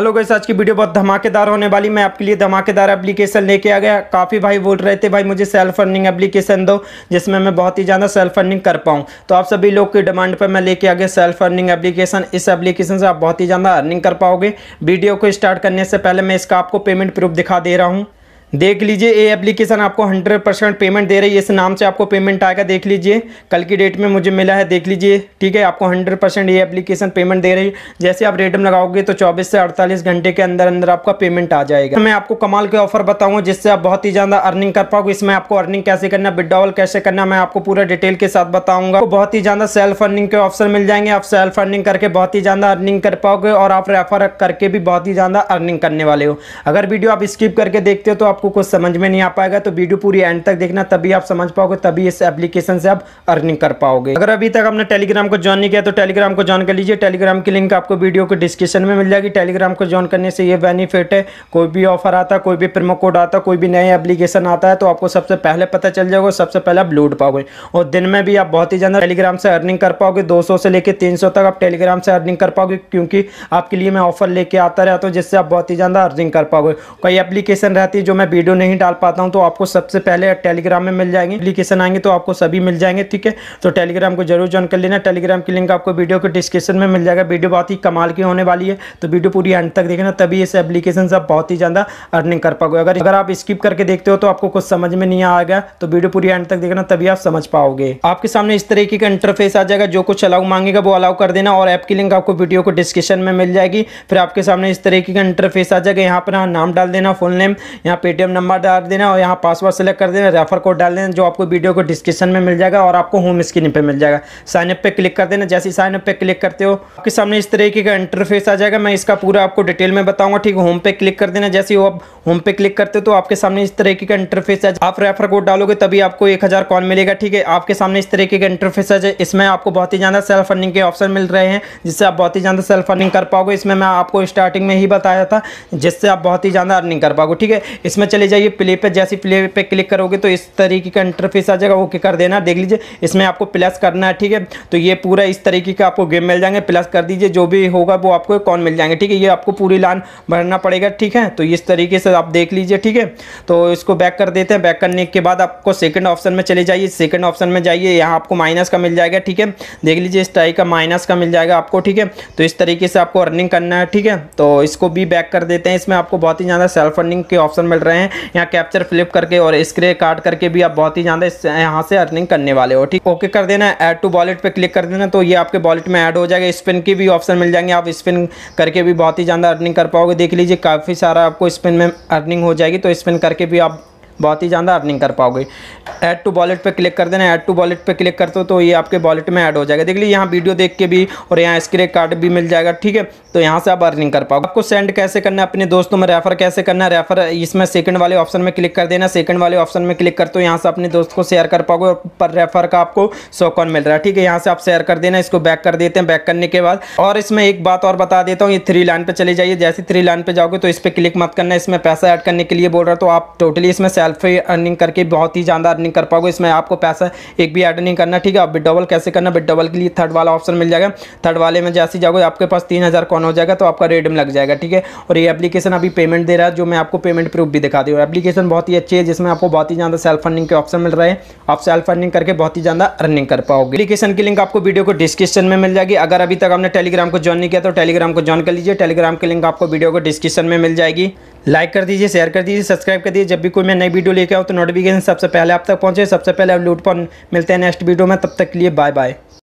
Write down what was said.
hello guys आज की video बहुत धमाकेदार होने वाली मैं आपके लिए धमाकेदार एप्लीकेशन लेके आ गया काफ़ी भाई बोल रहे थे भाई मुझे सेल्फ अर्निंग एप्लीकेशन दो जिसमें मैं बहुत ही ज़्यादा सेल्फ अर्निंग कर पाऊँ तो आप सभी लोग की डिमांड पर मैं लेके आ गया सेल्फ अर्निंग एप्लीकेशन इस एप्लीकेशन से आप बहुत ही ज़्यादा अर्निंग कर पाओगे वीडियो को स्टार्ट करने से पहले मैं इसका आपको पेमेंट प्रूफ दिखा दे रहा हूँ देख लीजिए ये एप्लीकेशन आपको 100 परसेंट पेमेंट दे रही है इस नाम से आपको पेमेंट आएगा देख लीजिए कल की डेट में मुझे मिला है देख लीजिए ठीक है आपको 100 परसेंट ये एप्लीकेशन पेमेंट दे रही है जैसे आप रेडम लगाओगे तो 24 से 48 घंटे के अंदर अंदर आपका पेमेंट आ जाएगा मैं आपको कमाल के ऑफर बताऊँगा जिससे आप बहुत ही ज़्यादा अर्निंग कर पाओगे इसमें आपको अर्निंग कैसे करना विड्रॉवल कैसे करना मैं आपको पूरा डिटेल के साथ बताऊँगा बहुत ही ज़्यादा सेल्फ अर्निंग के ऑप्शन मिल जाएंगे आप सेल्फ अर्निंग करके बहुत ही ज़्यादा अर्निंग कर पाओगे और आप रेफर करके भी बहुत ही ज़्यादा अर्निंग करने वाले हो अगर वीडियो आप स्किप करके देखते हो तो आप आपको कुछ समझ में नहीं आ पाएगा तो वीडियो पूरी एंड तक देखना तभी आप समझ पाओगे तभी इस एप्लीकेशन से आप अर्निंग कर पाओगे अगर अभी तक आपने टेलीग्राम को ज्वाइन नहीं किया तो टेलीग्राम को ज्वाइन कर लीजिए टेलीग्राम की लिंक आपको वीडियो के डिस्क्रिप्शन में मिल जाएगी टेलीग्राम को ज्वाइन करने से ये बेनिफिट है कोई भी ऑफर आता कोई भी प्रोमो कोड आता कोई भी नया एप्लीकेशन आता है तो आपको सबसे पहले पता चल जाएगा सबसे पहले आप लूट पाओगे और दिन में भी आप बहुत ही ज़्यादा टेलीग्राम से अर्निंग कर पाओगे दो से लेकर तीन तक आप टेलीग्राम से अर्निंग कर पाओगे क्योंकि आपके लिए मैं ऑफर लेके आता रहता हूँ जिससे आप बहुत ही ज़्यादा अर्निंग कर पाओगे कई एप्लीकेशन रहती है जो मैं वीडियो नहीं डाल पाता हूँ तो आपको सबसे पहले टेलीग्राम में मिल जाएंगे एप्लीकेशन आएंगे तो आपको सभी मिल जाएंगे ठीक है तो टेलीग्राम को जरूर ज्वाइन कर लेना टेलीग्राम की लिंक आपको वीडियो के डिस्क्रिप्शन में मिल जाएगा वीडियो बहुत ही कमाल की होने वाली है तो वीडियो पूरी एंड तक देखना तभी इस एप्लीकेशन से आप बहुत ही ज़्यादा अर्निंग कर पाओगे अगर अगर आप स्किप करके देखते हो तो आपको कुछ समझ में नहीं आएगा तो वीडियो पूरी एंड तक देखना तभी आप समझ पाओगे आपके सामने इस तरीके का इंटरफेस आ जाएगा जो कुछ अलाउ मांगेगा वो अलाउ कर देना और ऐप की लिंक आपको वीडियो को डिस्क्रिप्शन में मिल जाएगी फिर आपके सामने इस तरीके का इंटरफेस आ जाएगा यहाँ पर नाम डाल देना फुल नेम यहाँ पेटीएम पेटीएम नंबर डाल देना और यहाँ पासवर्ड सेलेक्ट कर देना रेफर कोड डाल देना जो आपको वीडियो को डिस्क्रिप्शन में मिल जाएगा और आपको होम स्क्रीन पर मिल जाएगा साइनअप पर क्लिक कर देना जैसे ही साइनअप पर क्लिक करते हो आपके सामने इस तरीके का इंटरफेस आ जाएगा मैं इसका पूरा आपको डिटेल में बताऊँगा ठीक होम पे क्लिक कर देना जैसे ही आप होम पे क्लिक करते हो तो आपके सामने इस तरीके का इंटरफेस आ आप रेफर कोड डालोगे तभी आपको एक हज़ार कॉल मिलेगा ठीक है आपके सामने इस तरीके का इंटरफेस आ जाए इसमें आपको बहुत ही ज़्यादा सेल्फ अर्निंग के ऑप्शन मिल रहे हैं जिससे आप बहुत ही ज़्यादा सेल्फ अर्निंग कर पाओगे इसमें मैं आपको स्टार्टिंग में ही बताया था जिससे आप बहुत ही ज़्यादा अर्निंग कर पाओगे ठीक है इसमें चले जाइए प्ले पे जैसे प्ले पे क्लिक करोगे तो इस तरीके का इंटरफेस आ जाएगा ओके कर देना देख लीजिए इसमें आपको प्लस करना है ठीक है तो ये पूरा इस तरीके का आपको गेम मिल जाएंगे प्लस कर दीजिए जो भी होगा वो आपको कौन मिल जाएंगे ठीक है ये आपको पूरी लान भरना पड़ेगा ठीक है तो इस तरीके से आप देख लीजिए ठीक है तो इसको बैक कर देते हैं बैक करने के बाद आपको सेकेंड ऑप्शन में चले जाइए सेकंड ऑप्शन में जाइए यहाँ आपको माइनस का मिल जाएगा ठीक है देख लीजिए इस टाइप का माइनस का मिल जाएगा आपको ठीक है तो इस तरीके से आपको अर्निंग करना है ठीक है तो इसको भी बैक कर देते हैं इसमें आपको बहुत ही ज़्यादा सेल्फ अर्निंग के ऑप्शन मिल रहे रहे हैं यहाँ कैप्चर फ्लिप करके और स्क्रे काट करके भी आप बहुत ही ज़्यादा यहाँ से अर्निंग करने वाले हो ठीक ओके कर देना ऐड टू वॉलेट पर क्लिक कर देना तो ये आपके वॉलेट में ऐड हो जाएगा स्पिन की भी ऑप्शन मिल जाएंगे आप स्पिन करके भी बहुत ही ज़्यादा अर्निंग कर पाओगे देख लीजिए काफ़ी सारा आपको स्पिन में अर्निंग हो जाएगी तो स्पिन करके भी आप बहुत ही ज़्यादा अर्निंग कर पाओगे ऐड टू वॉलेट पर क्लिक कर देना ऐड टू वॉलेट पर क्लिक करते हो तो ये आपके वॉलेट में ऐड हो जाएगा देख लीजिए यहाँ वीडियो देख के भी और यहाँ स्क्रेच कार्ड भी मिल जाएगा ठीक है तो यहाँ से आप अर्निंग कर पाओगे आपको सेंड कैसे करना है अपने दोस्तों में रेफर कैसे करना है रेफर इसमें सेकंड वाले ऑप्शन में क्लिक कर देना सेकंड वाले ऑप्शन में क्लिक करते हो यहाँ से अपने दोस्त को शेयर कर पाओगे पर रेफर का आपको सोकॉन मिल रहा है ठीक है यहाँ से आप शेयर कर देना इसको बैक कर देते हैं बैक करने के बाद और इसमें एक बात और बता देता हूँ ये थ्री लाइन पर चले जाइए जैसे थ्री लाइन पर जाओगे तो इस पर क्लिक मत करना इसमें पैसा ऐड करने के लिए बोल रहा तो आप टोटली इसमें सेल्फ अर्निंग करके बहुत ही ज़्यादा अर्निंग कर पाओगे इसमें आपको पैसा एक भी ऐड नहीं करना ठीक है अब बिट डबल कैसे करना बिट डबल के लिए थर्ड वाला ऑप्शन मिल जाएगा थर्ड वाले में जैसे जाओगे आपके पास तीन हज़ार कौन हो जाएगा तो आपका रेडम लग जाएगा ठीक है और ये एप्लीकेशन अभी पेमेंट दे रहा है जो मैं आपको पेमेंट प्रूफ भी दिखा दी हूँ एप्लीकेशन बहुत ही अच्छी है जिसमें आपको बहुत ही ज़्यादा सेल्फ अर्निंग के ऑप्शन मिल रहे हैं आप सेल्फ अर्निंग करके बहुत ही ज़्यादा अर्निंग कर पाओगे एप्लीकेशन की लिंक आपको वीडियो को डिस्क्रिप्शन में मिल जाएगी अगर अभी तक आपने टेलीग्राम को ज्वाइन नहीं किया तो टेलीग्राम को ज्वाइन कर लीजिए टेलीग्राम की लिंक आपको वीडियो को डिस्क्रिप्शन में मिल जाएगी लाइक कर दीजिए शेयर कर दीजिए सब्सक्राइब कर दीजिए जब भी कोई मैं नई वीडियो लेकर आऊँ तो नोटिफिकेशन सबसे पहले आप तक पहुँचे सबसे पहले आप पर मिलते हैं नेक्स्ट वीडियो में तब तक के लिए बाय बाय